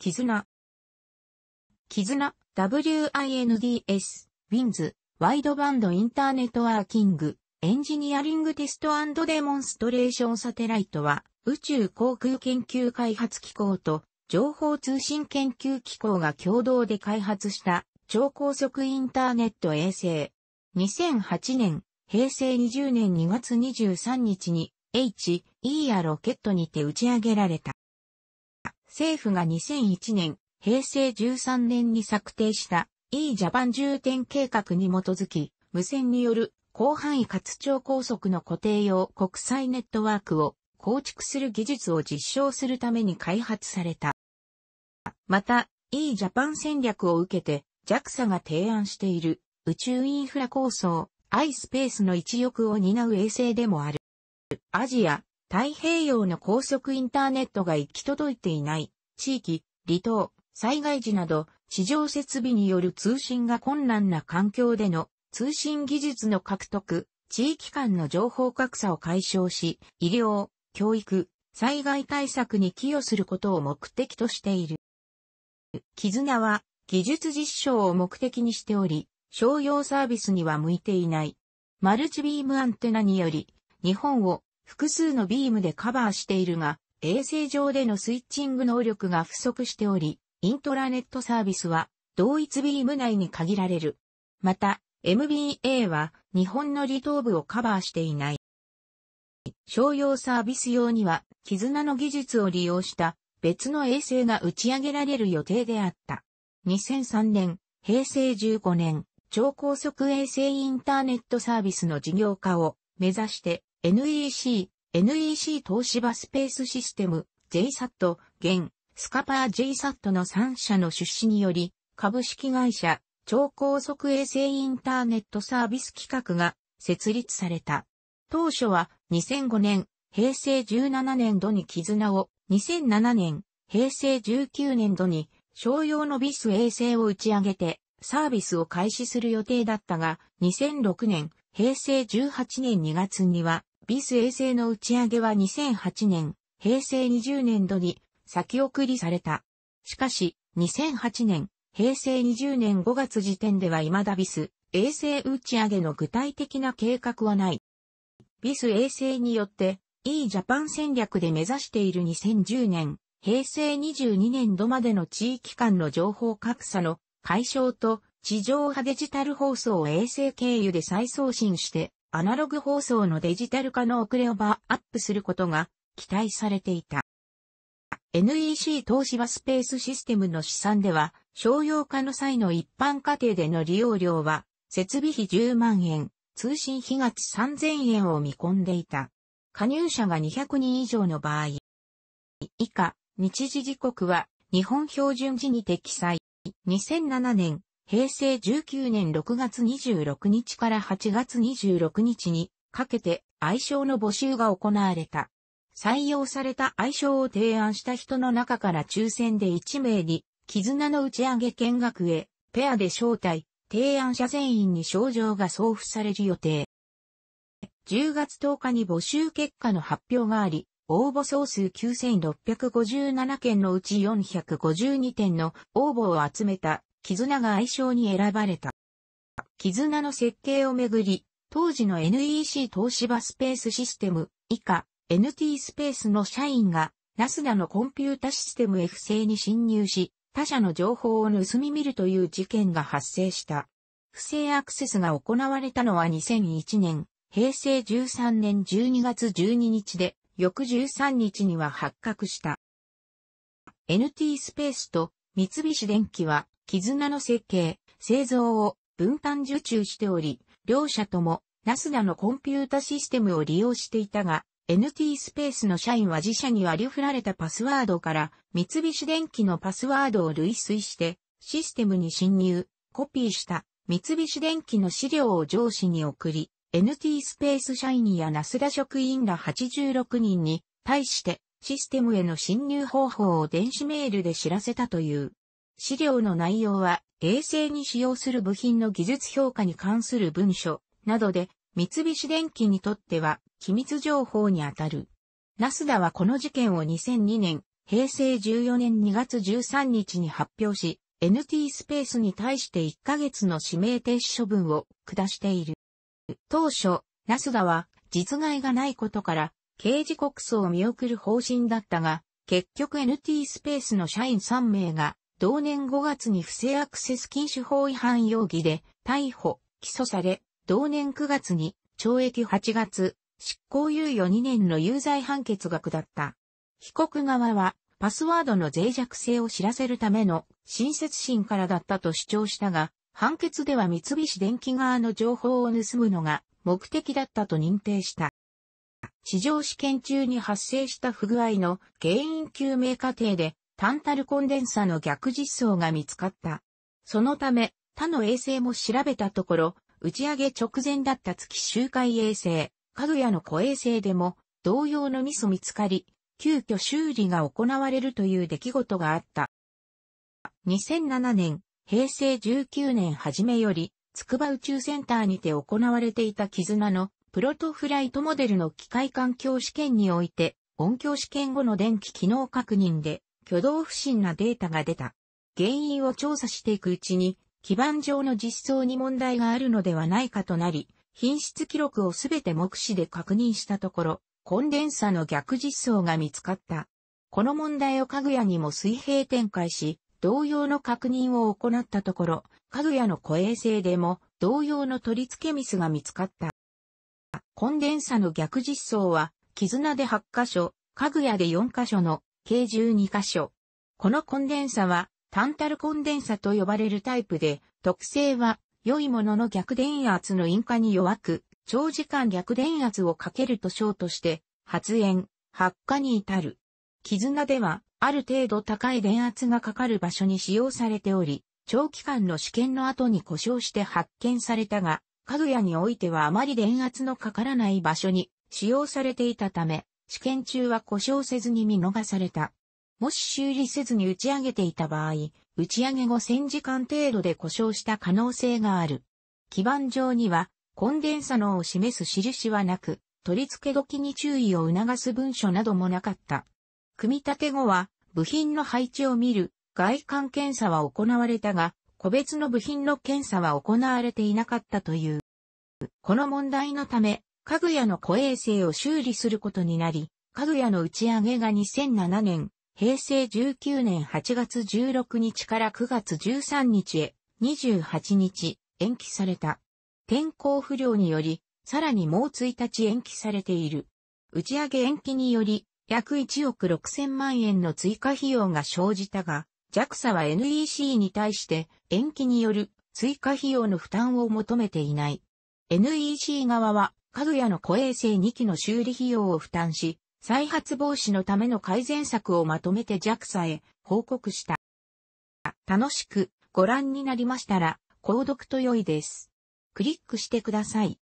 絆。絆、WINDS、WINS、ワイドバンドインターネットワーキング、エンジニアリングテストデモンストレーションサテライトは、宇宙航空研究開発機構と情報通信研究機構が共同で開発した超高速インターネット衛星。2008年、平成20年2月23日に h e やロケットにて打ち上げられた。政府が2001年、平成13年に策定した E ジャパン重点計画に基づき、無線による広範囲活調。高速の固定用国際ネットワークを構築する技術を実証するために開発された。また、E ジャパン戦略を受けて JAXA が提案している宇宙インフラ構想 iSpace の一翼を担う衛星でもある。アジア、太平洋の高速インターネットが行き届いていない、地域、離島、災害時など、地上設備による通信が困難な環境での通信技術の獲得、地域間の情報格差を解消し、医療、教育、災害対策に寄与することを目的としている。絆は技術実証を目的にしており、商用サービスには向いていない。マルチビームアンテナにより、日本を複数のビームでカバーしているが、衛星上でのスイッチング能力が不足しており、イントラネットサービスは同一ビーム内に限られる。また、MBA は日本の離島部をカバーしていない。商用サービス用には、絆の技術を利用した別の衛星が打ち上げられる予定であった。2003年、平成15年、超高速衛星インターネットサービスの事業化を目指して NEC、NEC 東芝スペースシステム、JSAT、現、スカパー JSAT の3社の出資により、株式会社、超高速衛星インターネットサービス企画が設立された。当初は2005年、平成17年度に絆を、2007年、平成19年度に商用のビス衛星を打ち上げてサービスを開始する予定だったが、2006年、平成18年2月にはビス衛星の打ち上げは2008年、平成20年度に先送りされた。しかし、2008年、平成20年5月時点では未だビス、衛星打ち上げの具体的な計画はない。ビス衛星によって、e ジャパン戦略で目指している2010年、平成22年度までの地域間の情報格差の解消と地上波デジタル放送を衛星経由で再送信してアナログ放送のデジタル化の遅れをバーアップすることが期待されていた。NEC 東芝スペースシステムの試算では、商用化の際の一般家庭での利用料は、設備費10万円、通信費が3000円を見込んでいた。加入者が200人以上の場合、以下、日時時刻は日本標準時に適載。2007年平成19年6月26日から8月26日にかけて愛称の募集が行われた。採用された愛称を提案した人の中から抽選で1名に、絆の打ち上げ見学へ、ペアで招待、提案者全員に賞状が送付される予定。10月10日に募集結果の発表があり、応募総数9657件のうち452点の応募を集めた絆が愛称に選ばれた。絆の設計をめぐり、当時の NEC 東芝スペースシステム以下 NT スペースの社員がナスダのコンピュータシステム F 製に侵入し、他社の情報を盗み見るという事件が発生した。不正アクセスが行われたのは2001年、平成13年12月12日で、翌13日には発覚した。NT スペースと三菱電機は絆の設計、製造を分担受注しており、両社ともナスダのコンピュータシステムを利用していたが、NT スペースの社員は自社に割り振られたパスワードから三菱電機のパスワードを類推してシステムに侵入、コピーした三菱電機の資料を上司に送り、NT スペース社員やナスダ職員ら86人に対してシステムへの侵入方法を電子メールで知らせたという。資料の内容は、衛星に使用する部品の技術評価に関する文書などで、三菱電機にとっては、機密情報にあたる。ナスダはこの事件を2002年、平成14年2月13日に発表し、NT スペースに対して1ヶ月の指名停止処分を下している。当初、ナスダは実害がないことから刑事告訴を見送る方針だったが、結局 NT スペースの社員3名が同年5月に不正アクセス禁止法違反容疑で逮捕、起訴され、同年9月に懲役8月、執行猶予2年の有罪判決が下った。被告側は、パスワードの脆弱性を知らせるための親切心からだったと主張したが、判決では三菱電機側の情報を盗むのが目的だったと認定した。市場試験中に発生した不具合の原因究明過程でンタルコンデンサの逆実装が見つかった。そのため、他の衛星も調べたところ、打ち上げ直前だった月周回衛星、かぐやの小衛星でも同様のミス見つかり、急遽修理が行われるという出来事があった。2007年、平成19年初めより、筑波宇宙センターにて行われていた絆のプロトフライトモデルの機械環境試験において、音響試験後の電気機能確認で、挙動不審なデータが出た。原因を調査していくうちに、基盤上の実装に問題があるのではないかとなり、品質記録をすべて目視で確認したところ、コンデンサの逆実装が見つかった。この問題を家具屋にも水平展開し、同様の確認を行ったところ、家具屋の固衛星でも同様の取り付けミスが見つかった。コンデンサの逆実装は、絆で8箇所、家具屋で4箇所の計12箇所。このコンデンサはタンタルコンデンサと呼ばれるタイプで、特性は良いものの逆電圧の因果に弱く、長時間逆電圧をかけるとショートして、発煙、発火に至る。絆では、ある程度高い電圧がかかる場所に使用されており、長期間の試験の後に故障して発見されたが、家具屋においてはあまり電圧のかからない場所に使用されていたため、試験中は故障せずに見逃された。もし修理せずに打ち上げていた場合、打ち上げ後1000時間程度で故障した可能性がある。基板上には、コンデンサ能を示す印はなく、取り付け時に注意を促す文書などもなかった。組み立て後は、部品の配置を見る、外観検査は行われたが、個別の部品の検査は行われていなかったという。この問題のため、かぐやの固衛星を修理することになり、かぐやの打ち上げが2007年、平成19年8月16日から9月13日へ28日延期された。天候不良により、さらにもう1日延期されている。打ち上げ延期により、約1億6千万円の追加費用が生じたが、JAXA は NEC に対して延期による追加費用の負担を求めていない。NEC 側はかぐやの固衛星2機の修理費用を負担し、再発防止のための改善策をまとめて JAXA へ報告した。楽しくご覧になりましたら、購読と良いです。クリックしてください。